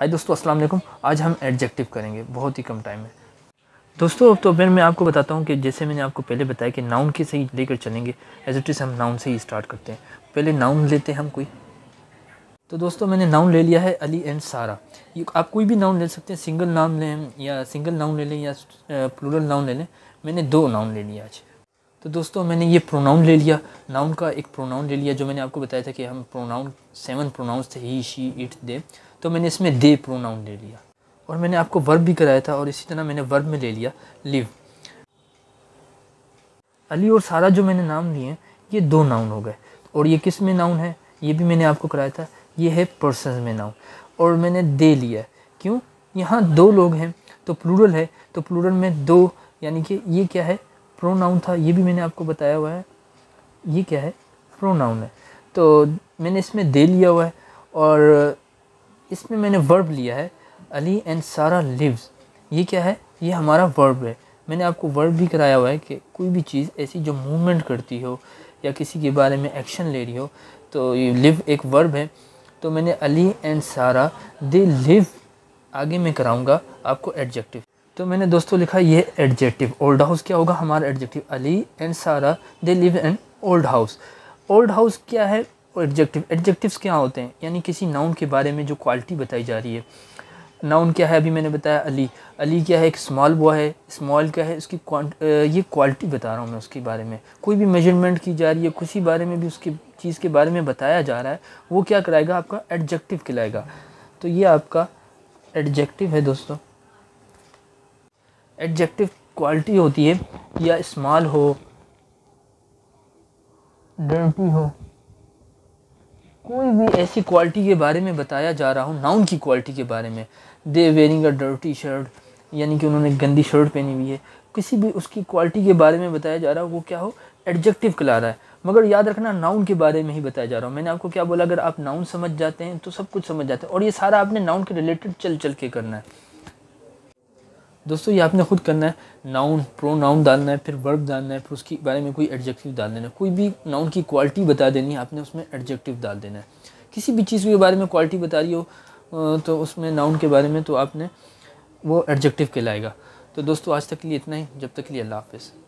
हाय दोस्तों अस्सलाम वालेकुम आज हम एडजेक्टिव करेंगे बहुत ही कम टाइम है दोस्तों अब तो फिर मैं आपको बताता हूँ कि जैसे मैंने आपको पहले बताया कि नाउन के से ही लेकर चलेंगे एज इट इज़ हम नाउन से ही स्टार्ट करते हैं पहले नाउन लेते हैं हम कोई तो दोस्तों मैंने नाउन ले लिया है अली एंड सारा आप कोई भी नाउन ले सकते हैं सिंगल नाम लें या सिंगल नाउन ले लें या प्लूरल नाउन ले लें मैंने दो नाउन ले लिया आज तो दोस्तों मैंने ये प्रोनाउन ले लिया नाउन का एक प्रोनाउन ले लिया जो मैंने आपको बताया था कि हम प्रोनाउन सेवन प्रोनाउंस थे ही शी इट दे तो मैंने इसमें दे प्रोनाउन ले लिया और मैंने आपको वर्ब भी कराया था और इसी तरह मैंने वर्ब में ले लिया लिव अली और सारा जो मैंने नाम लिए ये दो नाउन हो गए और ये किस में नाउन है ये भी मैंने आपको कराया था ये है पर्सन में नाउन और मैंने दे लिया क्यों यहाँ दो लोग हैं तो प्लूरल है तो प्लूरल में दो यानी कि ये क्या है प्रोनाउन था ये भी मैंने आपको बताया हुआ है ये क्या है प्रोनाउन है तो मैंने इसमें दे लिया हुआ है और इसमें मैंने वर्ब लिया है अली एंड सारा लिव्स ये क्या है ये हमारा वर्ब है मैंने आपको वर्ब भी कराया हुआ है कि कोई भी चीज़ ऐसी जो मूवमेंट करती हो या किसी के बारे में एक्शन ले रही हो तो ये लिव एक वर्ब है तो मैंने Ali and Sara they live आगे मैं कराऊंगा आपको एडजेक्टिव तो मैंने दोस्तों लिखा ये एडजेक्टिव ओल्ड हाउस क्या होगा हमारा adjective Ali and Sara they live in old house old house क्या है एडजेक्टिव एडजेक्टिव्स क्या होते हैं यानी किसी नाउन के बारे में जो क्वालिटी बताई जा रही है नाउन क्या है अभी मैंने बताया अली अली क्या है एक स्मॉल बॉय है स्मॉल क्या है उसकी ये क्वालिटी बता रहा हूँ मैं उसके बारे में कोई भी मेजरमेंट की जा रही है किसी बारे में भी उसकी चीज़ के बारे में बताया जा रहा है वो क्या कराएगा आपका एडजेक्टिव खिलाएगा तो ये आपका एडजेक्टिव है दोस्तों एडजेक्टिव क्वालिटी होती है या इस्माल हो डर्टी हो कोई भी ऐसी क्वालिटी के बारे में बताया जा रहा हूँ नाउन की क्वालिटी के बारे में they wearing a dirty shirt यानी कि उन्होंने गंदी शर्ट पहनी हुई है किसी भी उसकी क्वालिटी के बारे में बताया जा रहा हो वो क्या हो एडजेक्टिव कला रहा है मगर याद रखना नाउन के बारे में ही बताया जा रहा हूँ मैंने आपको क्या बोला अगर आप नाउन समझ जाते हैं तो सब कुछ समझ जाते हैं और ये सारा आपने नाउन के रिलेटेड चल चल के करना है दोस्तों ये आपने ख़ुद करना है नाउन प्रो नाउन डालना है फिर वर्ब डालना है फिर उसके बारे में कोई एडजेक्टिव डाल देना है कोई भी नाउन की क्वालिटी बता देनी है आपने उसमें एडजेक्टिव डाल देना है किसी भी चीज़ के बारे में क्वालिटी बता रही हो तो उसमें नाउन के बारे में तो आपने वो एडजेक्टिव कहलाएगा तो दोस्तों आज तक के लिए इतना ही जब तक के लिए अल्लाह हाफिज़